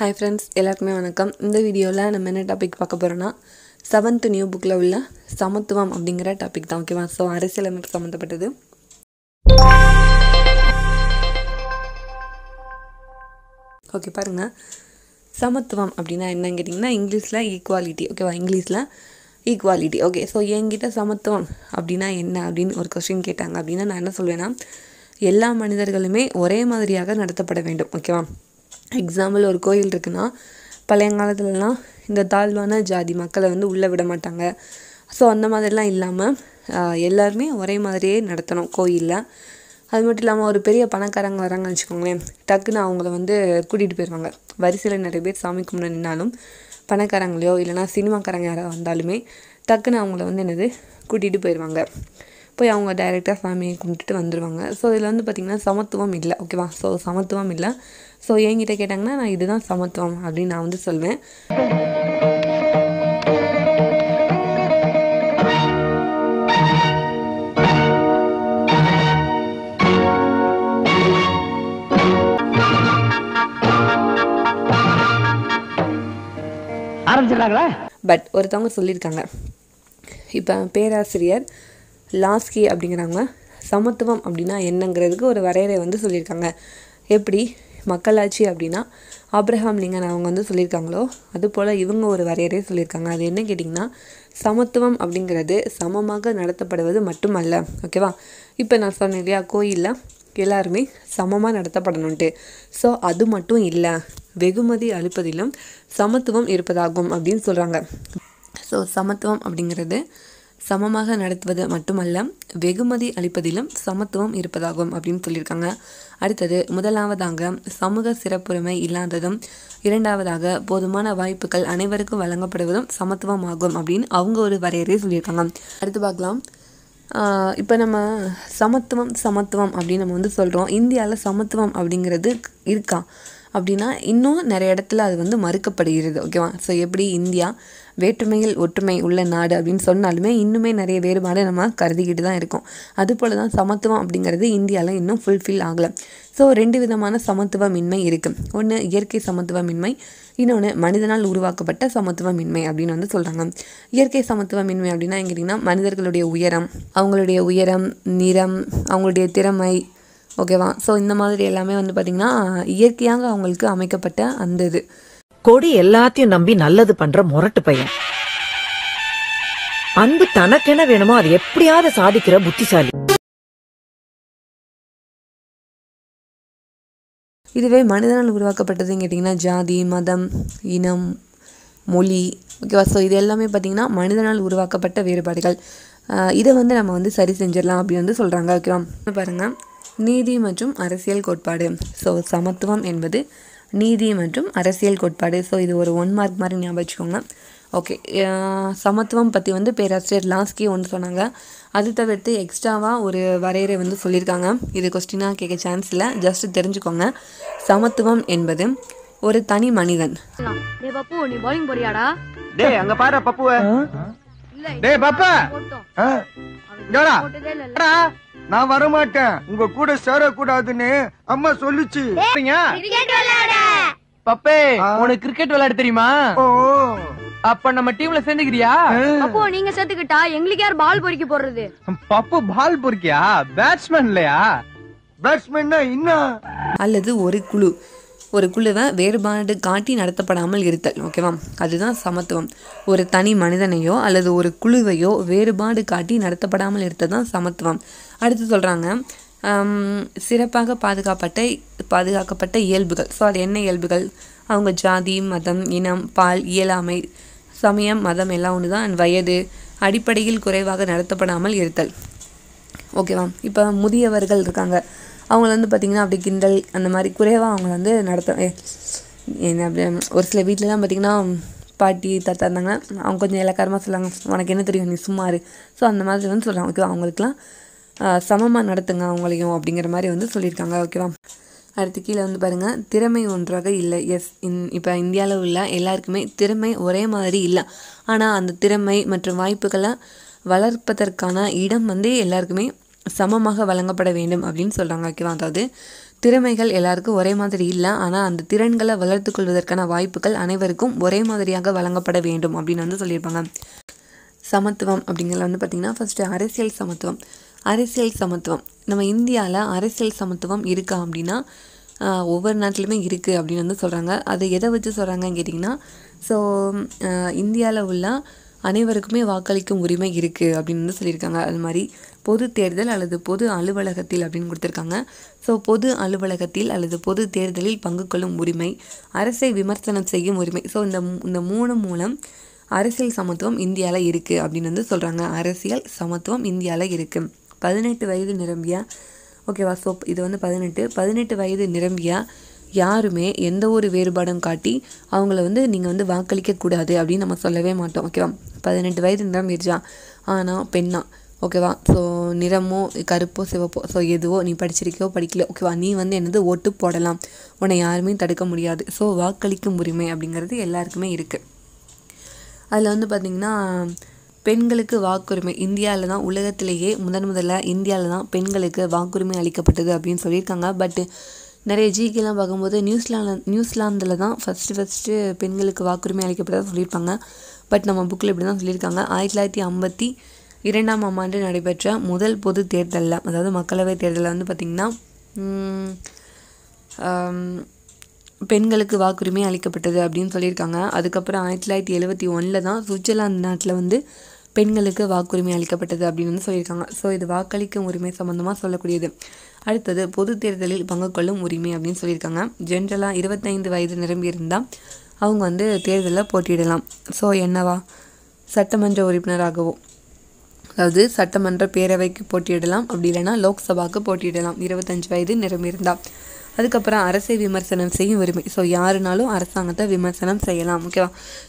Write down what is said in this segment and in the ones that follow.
hi friends எல்லாருக்குமே வணக்கம் இந்த வீடியோவில் நம்ம என்ன டாபிக் பார்க்க போகிறோன்னா செவன்த் நியூ புக்கில் உள்ள சமத்துவம் அப்படிங்கிற டாபிக் தான் ஓகேவா ஸோ அரசியலமைப்பு சம்மந்தப்பட்டது ஓகே பாருங்கள் சமத்துவம் அப்படின்னா என்னன்னு கேட்டிங்கன்னா இங்கிலீஷில் ஈக்குவாலிட்டி ஓகேவா இங்கிலீஷில் ஈக்குவாலிட்டி ஓகே ஸோ என்கிட்ட சமத்துவம் அப்படின்னா என்ன அப்படின்னு ஒரு கொஸ்டின் கேட்டாங்க அப்படின்னா நான் என்ன சொல்வேன்னா எல்லா மனிதர்களுமே ஒரே மாதிரியாக நடத்தப்பட வேண்டும் ஓகேவா எக்ஸாம்பிள் ஒரு கோயில் இருக்குன்னா காலத்துலலாம் இந்த தாழ்வான ஜாதி மக்களை வந்து உள்ளே விட மாட்டாங்க ஸோ அந்த மாதிரிலாம் இல்லாமல் எல்லாருமே ஒரே மாதிரியே நடத்தணும் கோயிலில் அது மட்டும் இல்லாமல் ஒரு பெரிய பணக்காரங்க வராங்கன்னு வச்சுக்கோங்களேன் டக்குன்னு அவங்கள வந்து கூட்டிகிட்டு போயிடுவாங்க வரிசையில் நிறைய பேர் சாமி கும்பிட நின்னாலும் பணக்காரங்களையோ இல்லைனா சினிமாக்காரங்க யாராவது வந்தாலுமே டக்குன்னு அவங்கள வந்து என்னது கூட்டிகிட்டு போயிடுவாங்க போய் அவங்க டைரெக்டாக சாமியை கும்பிட்டுட்டு வந்துடுவாங்க ஸோ இதில் வந்து பார்த்திங்கன்னா சமத்துவம் இல்லை ஓகேவா ஸோ சமத்துவம் இல்லை ஸோ என்கிட்ட கேட்டாங்கன்னா நான் இதுதான் சமத்துவம் அப்படின்னு நான் வந்து சொல்வேன் பட் ஒருத்தவங்க சொல்லியிருக்காங்க இப்போ பேராசிரியர் லாஸ்கி அப்படிங்கிறவங்க சமத்துவம் அப்படின்னா என்னங்கிறதுக்கு ஒரு வரையறை வந்து சொல்லியிருக்காங்க எப்படி மக்களாட்சி அப்படின்னா ஆப்ரஹாம் லிங்கன் அவங்க வந்து சொல்லியிருக்காங்களோ அதுபோல் இவங்க ஒரு வரையறை சொல்லியிருக்காங்க அது என்ன கேட்டிங்கன்னா சமத்துவம் அப்படிங்கிறது சமமாக நடத்தப்படுவது மட்டுமல்ல ஓகேவா இப்போ நான் சொன்னேன் இல்லையா கோயிலில் எல்லாருமே சமமாக நடத்தப்படணுன்ட்டு ஸோ அது மட்டும் இல்லை வெகுமதி அளிப்பதிலும் சமத்துவம் இருப்பதாகும் அப்படின்னு சொல்கிறாங்க ஸோ சமத்துவம் அப்படிங்கிறது சமமாக நடத்துவது மட்டுமல்ல வெகுமதி அளிப்பதிலும் சமத்துவம் இருப்பதாகும் அப்படின்னு சொல்லியிருக்காங்க அடுத்தது முதலாவதாக சமூக சிறப்புரிமை இல்லாததும் இரண்டாவதாக போதுமான வாய்ப்புகள் அனைவருக்கும் வழங்கப்படுவதும் சமத்துவமாகும் அப்படின்னு அவங்க ஒரு வரையறையை சொல்லியிருக்காங்க அடுத்து பார்க்கலாம் இப்போ நம்ம சமத்துவம் சமத்துவம் அப்படின்னு நம்ம வந்து சொல்கிறோம் இந்தியாவில் சமத்துவம் அப்படிங்கிறது இருக்கா அப்படின்னா இன்னும் நிறைய இடத்துல அது வந்து மறுக்கப்படுகிறது ஓகேவா ஸோ எப்படி இந்தியா வேற்றுமையில் ஒற்றுமை உள்ள நாடு அப்படின்னு சொன்னாலுமே இன்னுமே நிறைய வேறுபாடு நம்ம கருதிக்கிட்டு தான் இருக்கோம் அதுபோல் தான் சமத்துவம் அப்படிங்கிறது இந்தியாவில் இன்னும் ஃபுல்ஃபில் ஆகலை ஸோ ரெண்டு விதமான சமத்துவமின்மை இருக்குது ஒன்று இயற்கை சமத்துவமின்மை இன்னொன்று மனிதனால் உருவாக்கப்பட்ட சமத்துவமின்மை அப்படின்னு வந்து சொல்கிறாங்க இயற்கை சமத்துவமின்மை அப்படின்னா எங்கிட்டிங்கன்னா மனிதர்களுடைய உயரம் அவங்களுடைய உயரம் நிறம் அவங்களுடைய திறமை ஓகேவா ஸோ இந்த மாதிரி எல்லாமே வந்து பார்த்திங்கன்னா இயற்கையாக அவங்களுக்கு அமைக்கப்பட்ட அந்த இது கொடி எல்லாத்தையும் நம்பி நல்லது பண்ற முரட்டு பையன் அன்பு தனக்கு என்ன வேணுமோ அது எப்படியாவது சாதிக்கிற புத்திசாலி இதுவே மனிதனால் உருவாக்கப்பட்டதுன்னு கேட்டிங்கன்னா ஜாதி மதம் இனம் மொழி ஓகேவா ஸோ இது எல்லாமே பார்த்திங்கன்னா மனிதனால் உருவாக்கப்பட்ட வேறுபாடுகள் இதை வந்து நம்ம வந்து சரி செஞ்சிடலாம் அப்படின்னு வந்து சொல்கிறாங்க ஓகேவா பாருங்கள் நீதி மற்றும் அரசியல் கோட்பாடு ஸோ சமத்துவம் என்பது நீதி மற்றும் அரசியல் கோட்பாடு ஸோ இது ஒரு ஒன் மார்க் மாதிரி ஞாபகம் வச்சுக்கோங்க ஓகே சமத்துவம் பற்றி வந்து பேராசிரியர் லாஸ்கி ஒன்று சொன்னாங்க அது தவிர்த்து எக்ஸ்ட்ராவாக ஒரு வரையறை வந்து சொல்லியிருக்காங்க இது கொஸ்டினாக கேட்க சான்ஸ் இல்லை ஜஸ்ட் தெரிஞ்சுக்கோங்க சமத்துவம் என்பது ஒரு தனி மனிதன் நான் வரமாட்டேன் உங்க கூட சேரக்கூடாதுன்னு அம்மா சொல்லுச்சு பப்பே உனக்கு கிரிக்கெட் விளையாட தெரியுமா அப்ப நம்ம டீம்ல சேர்ந்துக்கிறியா அப்போ நீங்க சேர்த்துக்கிட்டா எங்களுக்கு யார் பால் பொறிக்க போடுறது பப்பு பால் பொறிக்கியா பேட்ஸ்மேன் இல்லையா பேட்ஸ்மேன் இன்னும் அல்லது ஒரு குழு ஒரு குழுவை வேறுபாடு காட்டி நடத்தப்படாமல் இருத்தல் ஓகேவா அதுதான் சமத்துவம் ஒரு தனி மனிதனையோ அல்லது ஒரு குழுவையோ வேறுபாடு காட்டி நடத்தப்படாமல் இருத்தல் தான் சமத்துவம் அடுத்து சொல்கிறாங்க சிறப்பாக பாதுகாப்பட்ட பாதுகாக்கப்பட்ட இயல்புகள் ஸோ அது என்ன இயல்புகள் அவங்க ஜாதி மதம் இனம் பால் இயலாமை சமயம் மதம் எல்லாம் ஒன்று தான் வயது அடிப்படையில் குறைவாக நடத்தப்படாமல் இருத்தல் ஓகேவா இப்போ முதியவர்கள் இருக்காங்க அவங்கள வந்து பார்த்திங்கன்னா அப்படி கிண்டல் அந்த மாதிரி குறைவாக அவங்கள வந்து நடத்த என்ன ஒரு சில வீட்டிலலாம் பார்த்திங்கன்னா பாட்டி தாத்தா இருந்தாங்கன்னா அவங்க கொஞ்சம் இலக்காரமாக சொல்லுவாங்க உனக்கு என்ன தெரியும் நீ சும்மா ஸோ அந்த மாதிரி வந்து சொல்கிறாங்க ஓகேவா அவங்களுக்குலாம் சமமாக நடத்துங்க அவங்களையும் அப்படிங்கிற மாதிரி வந்து சொல்லியிருக்காங்க ஓகேவா அடுத்து கீழே வந்து பாருங்கள் திறமை ஒன்றாக இல்லை எஸ் இன் இப்போ இந்தியாவில் உள்ள எல்லாருக்குமே திறமை ஒரே மாதிரி இல்லை ஆனால் அந்த திறமை மற்றும் வாய்ப்புகளை வளர்ப்பதற்கான இடம் வந்து எல்லாருக்குமே சமமாக வழங்கப்பட வேண்டும் அப்படின்னு சொல்கிறாங்க ஓகேவா அதாவது திறமைகள் எல்லாருக்கும் ஒரே மாதிரி இல்லை ஆனால் அந்த திறன்களை வளர்த்து கொள்வதற்கான வாய்ப்புகள் அனைவருக்கும் ஒரே மாதிரியாக வழங்கப்பட வேண்டும் அப்படின்னு வந்து சொல்லியிருப்பாங்க சமத்துவம் அப்படிங்கிறத வந்து பார்த்திங்கன்னா ஃபஸ்ட்டு அரசியல் சமத்துவம் அரசியல் சமத்துவம் நம்ம இந்தியாவில் அரசியல் சமத்துவம் இருக்கா அப்படின்னா ஒவ்வொரு நாட்டிலுமே இருக்குது அப்படின்னு வந்து சொல்கிறாங்க அதை எதை வச்சு சொல்கிறாங்கன்னு கேட்டிங்கன்னா ஸோ இந்தியாவில் உள்ள அனைவருக்குமே வாக்களிக்கும் உரிமை இருக்குது அப்படின்னு வந்து சொல்லியிருக்காங்க அது மாதிரி பொது தேர்தல் அல்லது பொது அலுவலகத்தில் அப்படின்னு கொடுத்துருக்காங்க ஸோ பொது அலுவலகத்தில் அல்லது பொது தேர்தலில் பங்கு கொள்ளும் உரிமை அரசை விமர்சனம் செய்யும் உரிமை ஸோ இந்த இந்த மூணு மூலம் அரசியல் சமத்துவம் இந்தியாவில் இருக்குது அப்படின்னு வந்து சொல்கிறாங்க அரசியல் சமத்துவம் இந்தியாவில் இருக்குது பதினெட்டு வயது நிரம்பியா ஓகேவா ஸோ இது வந்து பதினெட்டு பதினெட்டு வயது நிரம்பியா யாருமே எந்த ஒரு வேறுபாடும் காட்டி அவங்கள வந்து நீங்கள் வந்து வாக்களிக்கக்கூடாது அப்படின்னு நம்ம சொல்லவே மாட்டோம் ஓகேவா பதினெட்டு வயது இருந்தால் மிர்ஜா ஆனால் பெண்ணா ஓகேவா ஸோ நிறமோ கருப்போ சிவப்போ ஸோ எதுவோ நீ படிச்சிருக்கியோ படிக்கலையோ ஓகேவா நீ வந்து என்னது ஓட்டு போடலாம் உன்னை யாருமே தடுக்க முடியாது ஸோ வாக்களிக்கும் உரிமை அப்படிங்கிறது எல்லாருக்குமே இருக்குது அதில் வந்து பார்த்திங்கன்னா பெண்களுக்கு வாக்குரிமை இந்தியாவில் தான் உலகத்திலேயே முதன் முதல்ல இந்தியாவில் தான் பெண்களுக்கு வாக்குரிமை அளிக்கப்பட்டது அப்படின்னு சொல்லியிருக்காங்க பட் நிறைய ஜிகேலாம் பார்க்கும்போது நியூஸ்லாந்து நியூஸ்லாந்தில் தான் ஃபஸ்ட்டு ஃபஸ்ட்டு பெண்களுக்கு வாக்குரிமை அளிக்கப்பட்டதாக சொல்லியிருப்பாங்க பட் நம்ம புக்கில் இப்படி தான் சொல்லியிருக்காங்க ஆயிரத்தி தொள்ளாயிரத்தி ஐம்பத்தி இரண்டாம் ஆண்டு நடைபெற்ற முதல் பொது தேர்தலில் அதாவது மக்களவை தேர்தலில் வந்து பார்த்திங்கன்னா பெண்களுக்கு வாக்குரிமை அளிக்கப்பட்டது அப்படின்னு சொல்லியிருக்காங்க அதுக்கப்புறம் ஆயிரத்தி தொள்ளாயிரத்தி எழுபத்தி ஒன்றில் தான் சுவிட்சர்லாந்து நாட்டில் வந்து பெண்களுக்கு வாக்குரிமை அளிக்கப்பட்டது அப்படின்னு வந்து சொல்லியிருக்காங்க ஸோ இது வாக்களிக்கும் உரிமை சம்மந்தமாக சொல்லக்கூடியது அடுத்தது பொது தேர்தலில் பங்கு கொள்ளும் உரிமை அப்படின்னு சொல்லியிருக்காங்க ஜென்ரலாக இருபத்தைந்து வயது நிரம்பியிருந்தால் அவங்க வந்து தேர்தலில் போட்டியிடலாம் ஸோ என்னவா சட்டமன்ற உறுப்பினராகவோ அதாவது சட்டமன்ற பேரவைக்கு போட்டியிடலாம் அப்படி இல்லைனா லோக்சபாவுக்கு போட்டியிடலாம் இருபத்தஞ்சு வயது நிரம்பியிருந்தால் அதுக்கப்புறம் அரசை விமர்சனம் செய்யும் உரிமை ஸோ யாருனாலும் அரசாங்கத்தை விமர்சனம் செய்யலாம் ஓகேவா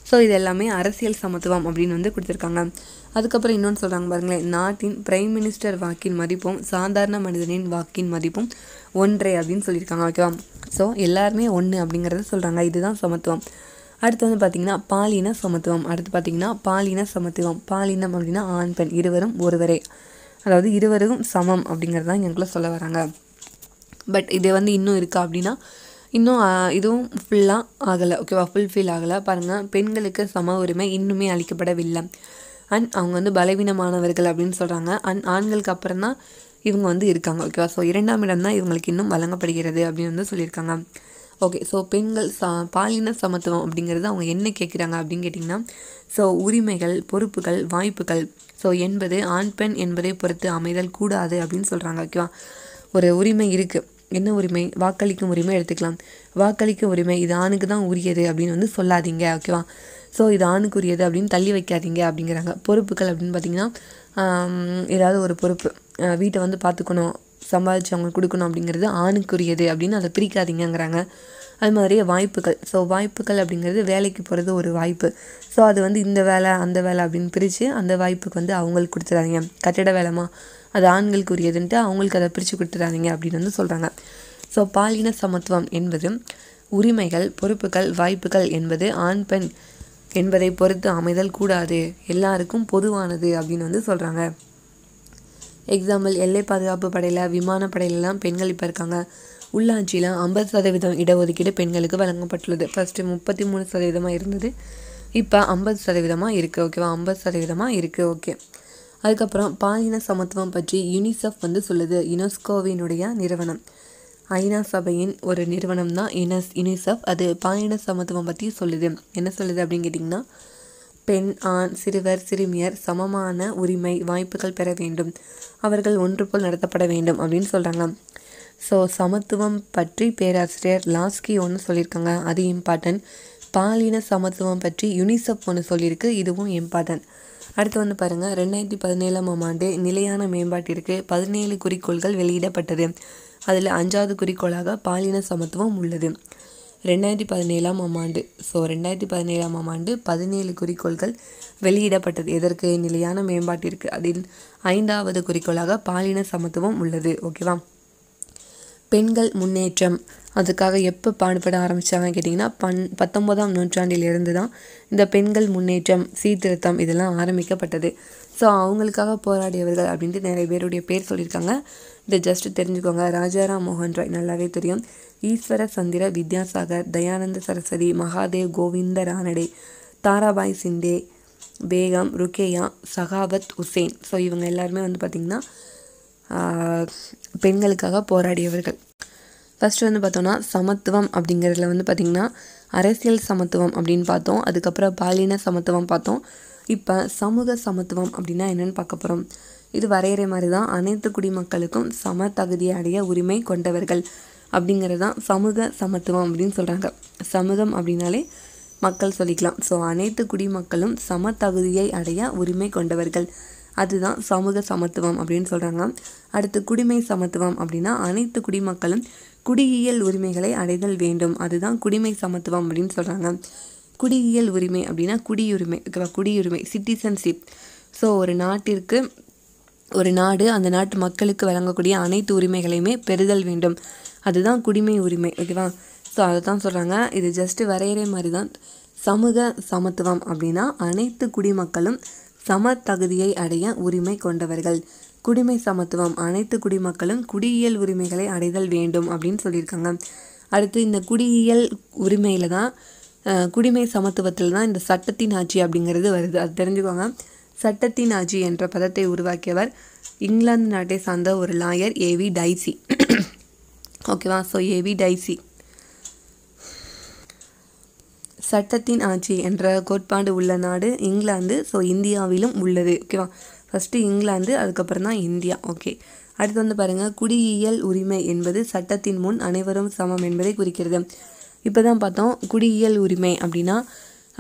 ஸோ இது எல்லாமே அரசியல் சமத்துவம் அப்படின்னு வந்து கொடுத்துருக்காங்க அதுக்கப்புறம் இன்னொன்று சொல்கிறாங்க பாருங்களேன் நாட்டின் பிரைம் மினிஸ்டர் வாக்கின் மதிப்பும் சாதாரண மனிதனின் வாக்கின் மதிப்பும் ஒன்றே அப்படின்னு சொல்லியிருக்காங்க ஓகேவா ஸோ எல்லாருமே ஒன்று அப்படிங்கிறத சொல்கிறாங்க இதுதான் சமத்துவம் அடுத்து வந்து பார்த்திங்கன்னா பாலின சமத்துவம் அடுத்து பார்த்தீங்கன்னா பாலின சமத்துவம் பாலினம் அப்படின்னா ஆண் பெண் இருவரும் ஒருவரே அதாவது இருவரும் சமம் அப்படிங்கிறது தான் எங்களுக்குள்ள சொல்ல வராங்க பட் இது வந்து இன்னும் இருக்கா அப்படின்னா இன்னும் இதுவும் ஃபுல்லாக ஆகலை ஓகேவா ஃபீல் ஆகலை பாருங்கள் பெண்களுக்கு சம உரிமை இன்னுமே அளிக்கப்படவில்லை அண்ட் அவங்க வந்து பலவீனமானவர்கள் அப்படின்னு சொல்கிறாங்க அண்ட் ஆண்களுக்கு அப்புறம் தான் இவங்க வந்து இருக்காங்க ஓகேவா ஸோ இரண்டாம் இடம் தான் இவங்களுக்கு இன்னும் வழங்கப்படுகிறது அப்படின்னு வந்து சொல்லியிருக்காங்க ஓகே ஸோ பெண்கள் சா பாலின சமத்துவம் அப்படிங்கிறது அவங்க என்ன கேட்குறாங்க அப்படின்னு கேட்டிங்கன்னா ஸோ உரிமைகள் பொறுப்புகள் வாய்ப்புகள் ஸோ என்பது ஆண் பெண் என்பதை பொறுத்து அமைதல் கூடாது அப்படின்னு சொல்கிறாங்க ஓகேவா ஒரு உரிமை இருக்குது என்ன உரிமை வாக்களிக்கும் உரிமை எடுத்துக்கலாம் வாக்களிக்கும் உரிமை இது ஆணுக்கு தான் உரியது அப்படின்னு வந்து சொல்லாதீங்க ஓகேவா ஸோ இது ஆணுக்கு உரியது அப்படின்னு தள்ளி வைக்காதீங்க அப்படிங்கிறாங்க பொறுப்புகள் அப்படின்னு பார்த்தீங்கன்னா ஏதாவது ஒரு பொறுப்பு வீட்டை வந்து பார்த்துக்கணும் சம்பாதிச்சு அவங்களுக்கு கொடுக்கணும் அப்படிங்கிறது ஆணுக்குரியது அப்படின்னு அதை பிரிக்காதீங்கங்கிறாங்க அது மாதிரியே வாய்ப்புகள் ஸோ வாய்ப்புகள் அப்படிங்கிறது வேலைக்கு போகிறது ஒரு வாய்ப்பு ஸோ அது வந்து இந்த வேலை அந்த வேலை அப்படின்னு பிரித்து அந்த வாய்ப்புக்கு வந்து அவங்களுக்கு கொடுத்துடாதீங்க கட்டிட வேலைமா அது ஆண்களுக்கு உரியதுன்ட்டு அவங்களுக்கு அதை பிரித்து கொடுத்துறாதீங்க அப்படின்னு வந்து சொல்கிறாங்க ஸோ பாலின சமத்துவம் என்பது உரிமைகள் பொறுப்புகள் வாய்ப்புகள் என்பது ஆண் பெண் என்பதை பொறுத்து அமைதல் கூடாது எல்லாருக்கும் பொதுவானது அப்படின்னு வந்து சொல்கிறாங்க எக்ஸாம்பிள் எல்லை பாதுகாப்பு படையில் விமானப்படையிலலாம் பெண்கள் இப்போ இருக்காங்க உள்ளாட்சியில் ஐம்பது சதவீதம் இடஒதுக்கீடு பெண்களுக்கு வழங்கப்பட்டுள்ளது ஃபஸ்ட்டு முப்பத்தி மூணு சதவீதமாக இருந்தது இப்போ ஐம்பது சதவீதமாக இருக்குது ஓகேவா ஐம்பது சதவீதமாக இருக்குது ஓகே அதுக்கப்புறம் பாலின சமத்துவம் பற்றி யுனிசெஃப் வந்து சொல்லுது யுனெஸ்கோவினுடைய நிறுவனம் ஐநா சபையின் ஒரு நிறுவனம் தான் யுனஸ் யுனிசெஃப் அது பாலின சமத்துவம் பற்றி சொல்லுது என்ன சொல்லுது அப்படின்னு கேட்டிங்கன்னா பெண் ஆண் சிறுவர் சிறுமியர் சமமான உரிமை வாய்ப்புகள் பெற வேண்டும் அவர்கள் ஒன்று போல் நடத்தப்பட வேண்டும் அப்படின்னு சொல்கிறாங்க ஸோ சமத்துவம் பற்றி பேராசிரியர் லாஸ்கி ஒன்று சொல்லியிருக்காங்க அது இம்பார்ட்டன்ட் பாலின சமத்துவம் பற்றி யுனிசெப் ஒன்று சொல்லியிருக்கு இதுவும் இம்பார்ட்டன்ட் அடுத்து வந்து பாருங்கள் ரெண்டாயிரத்தி பதினேழாம் ஆண்டு நிலையான மேம்பாட்டிற்கு பதினேழு குறிக்கோள்கள் வெளியிடப்பட்டது அதில் அஞ்சாவது குறிக்கோளாக பாலின சமத்துவம் உள்ளது ரெண்டாயிரத்தி பதினேழாம் ஆண்டு ஸோ ரெண்டாயிரத்தி பதினேழாம் ஆண்டு பதினேழு குறிக்கோள்கள் வெளியிடப்பட்டது எதற்கு நிலையான மேம்பாட்டிற்கு அதில் ஐந்தாவது குறிக்கோளாக பாலின சமத்துவம் உள்ளது ஓகேவா பெண்கள் முன்னேற்றம் அதுக்காக எப்போ பாடுபட ஆரம்பித்தாங்கன்னு கேட்டிங்கன்னா பன் பத்தொம்போதாம் நூற்றாண்டிலிருந்து தான் இந்த பெண்கள் முன்னேற்றம் சீர்திருத்தம் இதெல்லாம் ஆரம்பிக்கப்பட்டது ஸோ அவங்களுக்காக போராடியவர்கள் அப்படின்ட்டு நிறைய பேருடைய பேர் சொல்லியிருக்காங்க இதை ஜஸ்ட் தெரிஞ்சுக்கோங்க ராஜாராம் மோகன் ராய் நல்லாவே தெரியும் ஈஸ்வர சந்திர வித்யாசாகர் தயானந்த சரஸ்வதி மகாதேவ் கோவிந்த ரானடே தாராபாய் சிண்டே பேகம் ருக்கேயா சகாவத் உசேன் ஸோ இவங்க எல்லாருமே வந்து பார்த்திங்கன்னா பெண்களுக்காக போராடியவர்கள் ஃபஸ்ட்டு வந்து பார்த்தோன்னா சமத்துவம் அப்படிங்கிறதுல வந்து பார்த்திங்கன்னா அரசியல் சமத்துவம் அப்படின்னு பார்த்தோம் அதுக்கப்புறம் பாலின சமத்துவம் பார்த்தோம் இப்போ சமூக சமத்துவம் அப்படின்னா என்னென்னு பார்க்க போகிறோம் இது வரையறை மாதிரி தான் அனைத்து குடிமக்களுக்கும் சம தகுதியை அடைய உரிமை கொண்டவர்கள் அப்படிங்கிறது தான் சமூக சமத்துவம் அப்படின்னு சொல்கிறாங்க சமூகம் அப்படின்னாலே மக்கள் சொல்லிக்கலாம் ஸோ அனைத்து குடிமக்களும் சம தகுதியை அடைய உரிமை கொண்டவர்கள் அதுதான் சமூக சமத்துவம் அப்படின்னு சொல்கிறாங்க அடுத்து குடிமை சமத்துவம் அப்படின்னா அனைத்து குடிமக்களும் குடியியல் உரிமைகளை அடைதல் வேண்டும் அதுதான் குடிமை சமத்துவம் அப்படின்னு சொல்கிறாங்க குடியியல் உரிமை அப்படின்னா குடியுரிமை ஓகேவா குடியுரிமை சிட்டிசன்ஷிப் ஸோ ஒரு நாட்டிற்கு ஒரு நாடு அந்த நாட்டு மக்களுக்கு வழங்கக்கூடிய அனைத்து உரிமைகளையுமே பெறுதல் வேண்டும் அதுதான் குடிமை உரிமை ஓகேவா ஸோ அதை தான் சொல்கிறாங்க இது ஜஸ்ட்டு வரையறை மாதிரி தான் சமூக சமத்துவம் அப்படின்னா அனைத்து குடிமக்களும் சம தகுதியை அடைய உரிமை கொண்டவர்கள் குடிமை சமத்துவம் அனைத்து குடிமக்களும் குடியியல் உரிமைகளை அடைதல் வேண்டும் அப்படின்னு சொல்லியிருக்காங்க அடுத்து இந்த குடியியல் உரிமையில் தான் குடிமை சமத்துவத்தில் தான் இந்த சட்டத்தின் ஆட்சி அப்படிங்கிறது வருது அது தெரிஞ்சுக்கோங்க சட்டத்தின் ஆட்சி என்ற பதத்தை உருவாக்கியவர் இங்கிலாந்து நாட்டை சார்ந்த ஒரு லாயர் ஏவி டைசி ஓகேவா ஸோ ஏவி டைசி சட்டத்தின் ஆட்சி என்ற கோட்பாடு உள்ள நாடு இங்கிலாந்து ஸோ இந்தியாவிலும் உள்ளது ஓகேவா ஃபஸ்ட்டு இங்கிலாந்து அதுக்கப்புறம் தான் இந்தியா ஓகே அடுத்து வந்து பாருங்கள் குடியியல் உரிமை என்பது சட்டத்தின் முன் அனைவரும் சமம் என்பதை குறிக்கிறது இப்போ தான் பார்த்தோம் குடியியல் உரிமை அப்படின்னா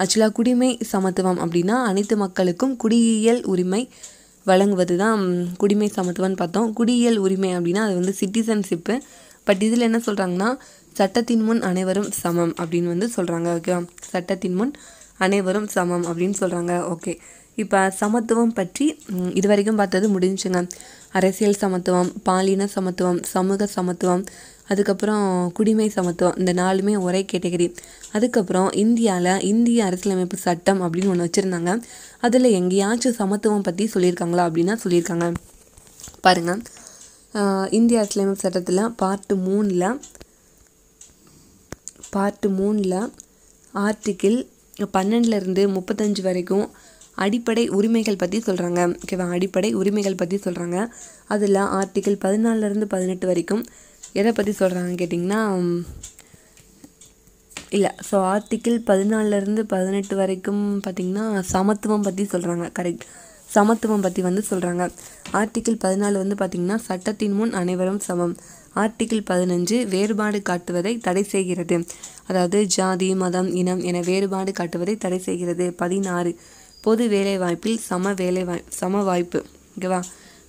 ஆக்சுவலாக குடிமை சமத்துவம் அப்படின்னா அனைத்து மக்களுக்கும் குடியியல் உரிமை வழங்குவது தான் குடிமை சமத்துவம்னு பார்த்தோம் குடியியல் உரிமை அப்படின்னா அது வந்து சிட்டிசன்ஷிப்பு பட் இதில் என்ன சொல்கிறாங்கன்னா சட்டத்தின் முன் அனைவரும் சமம் அப்படின்னு வந்து சொல்கிறாங்க ஓகே சட்டத்தின் முன் அனைவரும் சமம் அப்படின்னு சொல்கிறாங்க ஓகே இப்போ சமத்துவம் பற்றி இது வரைக்கும் பார்த்தது முடிஞ்சுங்க அரசியல் சமத்துவம் பாலின சமத்துவம் சமூக சமத்துவம் அதுக்கப்புறம் குடிமை சமத்துவம் இந்த நாலுமே ஒரே கேட்டகரி அதுக்கப்புறம் இந்தியாவில் இந்திய அரசியலமைப்பு சட்டம் அப்படின்னு ஒன்று வச்சுருந்தாங்க அதில் எங்கேயாச்சும் சமத்துவம் பற்றி சொல்லியிருக்காங்களா அப்படின்னா சொல்லியிருக்காங்க பாருங்கள் இந்திய அரசியலமைப்பு சட்டத்தில் பார்ட்டு மூணில் பார்ட்டு மூணில் ஆர்டிக்கிள் பன்னெண்டுலேருந்து முப்பத்தஞ்சு வரைக்கும் அடிப்படை உரிமைகள் பற்றி சொல்கிறாங்க ஓகேவா அடிப்படை உரிமைகள் பற்றி சொல்கிறாங்க அதில் ஆர்டிக்கல் பதினாலருந்து பதினெட்டு வரைக்கும் எதை பற்றி சொல்கிறாங்க கேட்டிங்கன்னா இல்லை ஸோ ஆர்டிக்கிள் பதினாலருந்து பதினெட்டு வரைக்கும் பார்த்திங்கன்னா சமத்துவம் பற்றி சொல்கிறாங்க கரெக்ட் சமத்துவம் பற்றி வந்து சொல்கிறாங்க ஆர்டிக்கிள் பதினாலு வந்து பார்த்திங்கன்னா சட்டத்தின் முன் அனைவரும் சமம் ஆர்டிக்கிள் பதினஞ்சு வேறுபாடு காட்டுவதை தடை செய்கிறது அதாவது ஜாதி மதம் இனம் என வேறுபாடு காட்டுவதை தடை செய்கிறது பதினாறு பொது வேலைவாய்ப்பில் சம வேலை வாய் சம வாய்ப்பு ஓகேவா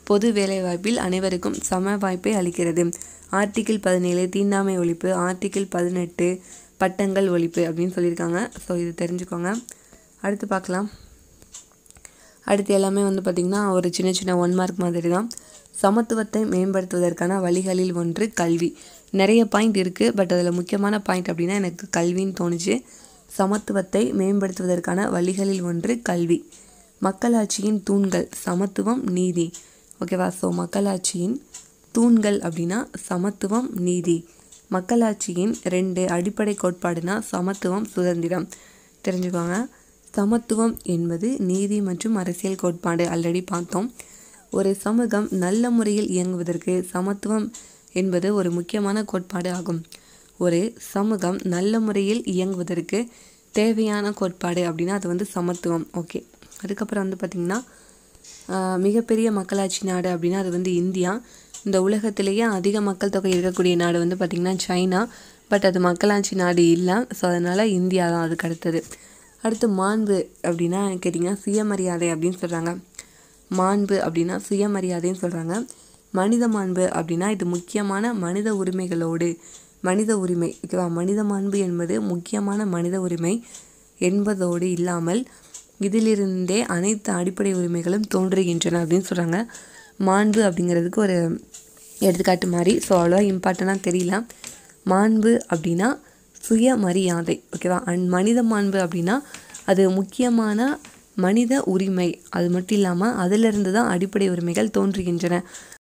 பொது வேலைவாய்ப்பில் அனைவருக்கும் சம வாய்ப்பை அளிக்கிறது ஆர்டிக்கிள் பதினேழு தீண்டாமை ஒழிப்பு ஆர்டிக்கிள் பதினெட்டு பட்டங்கள் ஒழிப்பு அப்படின்னு சொல்லியிருக்காங்க ஸோ இது தெரிஞ்சுக்கோங்க அடுத்து பார்க்கலாம் அடுத்து எல்லாமே வந்து பார்த்திங்கன்னா ஒரு சின்ன சின்ன ஒன் மார்க் மாதிரி தான் சமத்துவத்தை மேம்படுத்துவதற்கான வழிகளில் ஒன்று கல்வி நிறைய பாயிண்ட் இருக்குது பட் அதில் முக்கியமான பாயிண்ட் அப்படின்னா எனக்கு கல்வின்னு தோணுச்சு சமத்துவத்தை மேம்படுத்துவதற்கான வழிகளில் ஒன்று கல்வி மக்களாட்சியின் தூண்கள் சமத்துவம் நீதி ஓகேவா ஸோ மக்களாட்சியின் தூண்கள் அப்படின்னா சமத்துவம் நீதி மக்களாட்சியின் ரெண்டு அடிப்படை கோட்பாடுனா சமத்துவம் சுதந்திரம் தெரிஞ்சுக்கோங்க சமத்துவம் என்பது நீதி மற்றும் அரசியல் கோட்பாடு ஆல்ரெடி பார்த்தோம் ஒரு சமூகம் நல்ல முறையில் இயங்குவதற்கு சமத்துவம் என்பது ஒரு முக்கியமான கோட்பாடு ஆகும் ஒரு சமூகம் நல்ல முறையில் இயங்குவதற்கு தேவையான கோட்பாடு அப்படின்னா அது வந்து சமத்துவம் ஓகே அதுக்கப்புறம் வந்து பார்த்திங்கன்னா மிகப்பெரிய மக்களாட்சி நாடு அப்படின்னா அது வந்து இந்தியா இந்த உலகத்திலேயே அதிக மக்கள் தொகை இருக்கக்கூடிய நாடு வந்து பார்த்திங்கன்னா சைனா பட் அது மக்களாட்சி நாடு இல்லை ஸோ அதனால் இந்தியா தான் அதுக்கு அடுத்தது அடுத்து மாண்பு அப்படின்னா கேட்டிங்கன்னா சுயமரியாதை அப்படின்னு சொல்கிறாங்க மாண்பு அப்படின்னா சுயமரியாதைன்னு சொல்கிறாங்க மனித மாண்பு அப்படின்னா இது முக்கியமான மனித உரிமைகளோடு மனித உரிமை ஓகேவா மனித மாண்பு என்பது முக்கியமான மனித உரிமை என்பதோடு இல்லாமல் இதிலிருந்தே அனைத்து அடிப்படை உரிமைகளும் தோன்றுகின்றன அப்படின்னு சொல்கிறாங்க மாண்பு அப்படிங்கிறதுக்கு ஒரு எடுத்துக்காட்டு மாதிரி ஸோ அவ்வளோ இம்பார்ட்டனாக தெரியல மாண்பு அப்படின்னா சுய மரியாதை ஓகேவா அன் மனித மாண்பு அப்படின்னா அது முக்கியமான மனித உரிமை அது மட்டும் இல்லாமல் அதிலிருந்து தான் அடிப்படை உரிமைகள் தோன்றுகின்றன